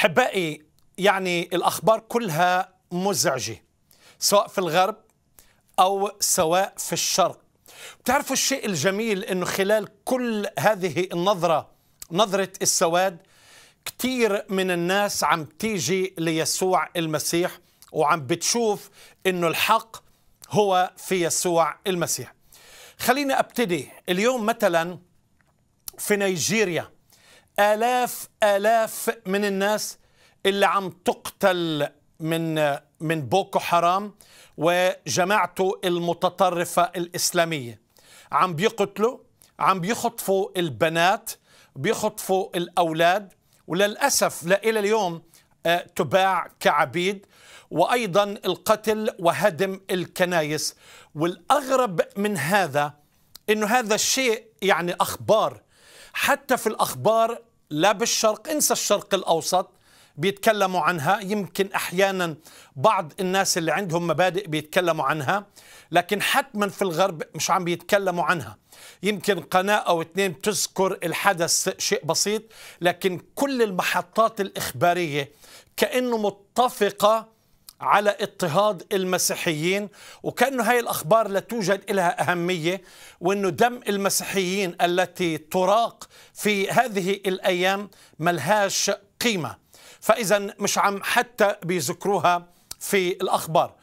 حبائي يعني الأخبار كلها مزعجة سواء في الغرب أو سواء في الشرق بتعرفوا الشيء الجميل أنه خلال كل هذه النظرة نظرة السواد كثير من الناس عم تيجي ليسوع المسيح وعم بتشوف أنه الحق هو في يسوع المسيح خليني أبتدي اليوم مثلا في نيجيريا آلاف آلاف من الناس اللي عم تقتل من من بوكو حرام وجماعته المتطرفة الإسلامية عم بيقتلوا عم بيخطفوا البنات بيخطفوا الأولاد وللأسف لإلى اليوم آه، تباع كعبيد وأيضا القتل وهدم الكنايس والأغرب من هذا أنه هذا الشيء يعني أخبار حتى في الأخبار لا بالشرق انسى الشرق الأوسط بيتكلموا عنها يمكن أحيانا بعض الناس اللي عندهم مبادئ بيتكلموا عنها لكن حتما في الغرب مش عم بيتكلموا عنها يمكن قناة أو اثنين بتذكر الحدث شيء بسيط لكن كل المحطات الإخبارية كأنه متفقة على اضطهاد المسيحيين وكأنه هاي الأخبار لا توجد لها أهمية وأنه دم المسيحيين التي تراق في هذه الأيام ملهاش قيمة فإذا مش عم حتى بيذكروها في الأخبار